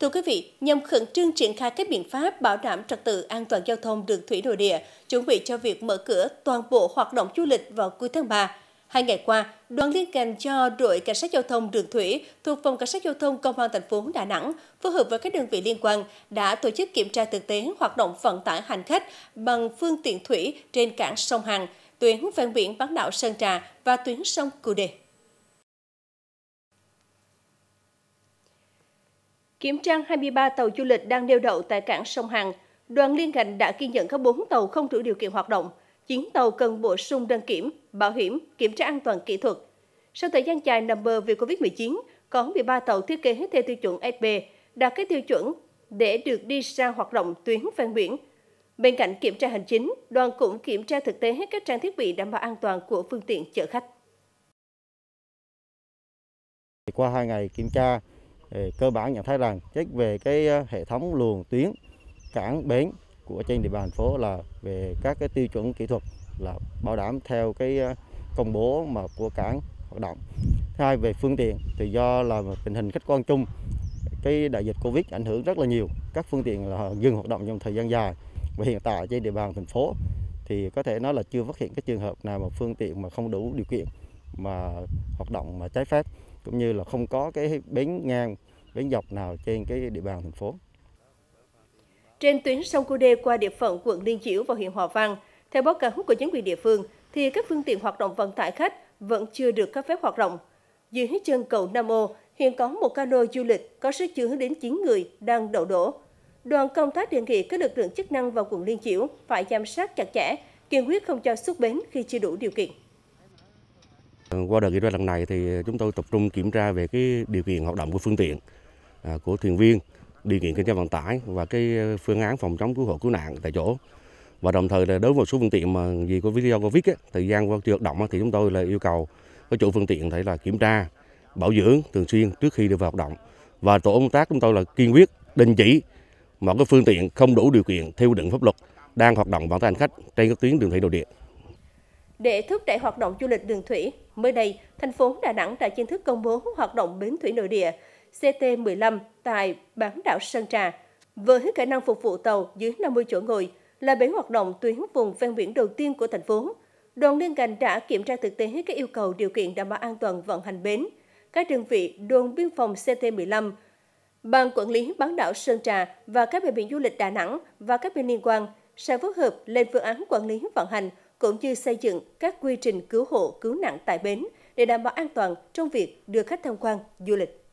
Thưa quý vị, nhằm khẩn trương triển khai các biện pháp bảo đảm trật tự an toàn giao thông đường thủy nội địa, chuẩn bị cho việc mở cửa toàn bộ hoạt động du lịch vào cuối tháng 3. Hai ngày qua, đoàn liên ngành cho đội cảnh sát giao thông đường thủy thuộc phòng cảnh sát giao thông công an thành phố Đà Nẵng phối hợp với các đơn vị liên quan đã tổ chức kiểm tra thực tế hoạt động vận tải hành khách bằng phương tiện thủy trên cảng sông Hàn, tuyến ven biển bán đảo Sơn Trà và tuyến sông Cù Đề. Kiểm tra 23 tàu du lịch đang neo đậu tại cảng sông Hàn, đoàn liên ngành đã ghi nhận có 4 tàu không đủ điều kiện hoạt động. 9 tàu cần bổ sung đăng kiểm, bảo hiểm, kiểm tra an toàn kỹ thuật. Sau thời gian dài nằm bờ vì Covid-19, có 13 tàu thiết kế theo tiêu chuẩn SB đạt các tiêu chuẩn để được đi ra hoạt động tuyến ven biển. Bên cạnh kiểm tra hành chính, đoàn cũng kiểm tra thực tế hết các trang thiết bị đảm bảo an toàn của phương tiện chở khách. Qua hai ngày kiểm tra, cơ bản nhận thấy rằng chất về cái ờ, hệ thống luồng tuyến cảng bến của trên địa bàn phố là về các cái tiêu chuẩn kỹ thuật là bảo đảm theo cái ờ, công bố mà của cảng hoạt động. Thứ hai về phương tiện thì do là tình hình khách quan chung cái đại dịch Covid ảnh hưởng rất là nhiều, các phương tiện là dừng hoạt động trong thời gian dài và hiện tại trên địa bàn thành phố thì có thể nói là chưa phát hiện cái trường hợp nào mà phương tiện mà không đủ điều kiện mà hoạt động mà trái phép cũng như là không có cái bến ngang bến dọc nào trên cái địa bàn thành phố. Trên tuyến sông Cú Đê qua địa phận quận Liên Chiểu và huyện Hòa Vang, theo báo cáo của chính quyền địa phương, thì các phương tiện hoạt động vận tải khách vẫn chưa được cấp phép hoạt động. Dưới chân cầu Nam Ô, hiện có một cano du lịch có sức chứa đến 9 người đang đậu đổ. Đoàn công tác đề nghị các lực lượng chức năng vào quận Liên Chiểu phải giám sát chặt chẽ, kiên quyết không cho xuất bến khi chưa đủ điều kiện. Qua đợt kiểm tra lần này thì chúng tôi tập trung kiểm tra về cái điều kiện hoạt động của phương tiện, à, của thuyền viên, điều kiện kinh doanh vận tải và cái phương án phòng chống cứu hộ cứu nạn tại chỗ. Và đồng thời là đối với một số phương tiện mà vì có video Covid ấy, thời gian qua chưa hoạt động thì chúng tôi là yêu cầu các chủ phương tiện phải là kiểm tra, bảo dưỡng thường xuyên trước khi đưa vào hoạt động. Và tổ công tác chúng tôi là kiên quyết đình chỉ mọi cái phương tiện không đủ điều kiện theo định pháp luật đang hoạt động vận tải hành khách trên các tuyến đường thủy nội địa. Để thúc đẩy hoạt động du lịch đường thủy, mới đây, thành phố Đà Nẵng đã chính thức công bố hoạt động bến thủy nội địa CT15 tại bán đảo Sơn Trà. Với khả năng phục vụ tàu dưới 50 chỗ ngồi, là bến hoạt động tuyến vùng ven biển đầu tiên của thành phố. Đoàn liên ngành đã kiểm tra thực tế các yêu cầu điều kiện đảm bảo an toàn vận hành bến. Các đơn vị đồn biên phòng CT15, Ban quản lý bán đảo Sơn Trà và các bãi biển du lịch Đà Nẵng và các bên liên quan sẽ phối hợp lên phương án quản lý vận hành, cũng như xây dựng các quy trình cứu hộ cứu nạn tại bến để đảm bảo an toàn trong việc đưa khách tham quan du lịch.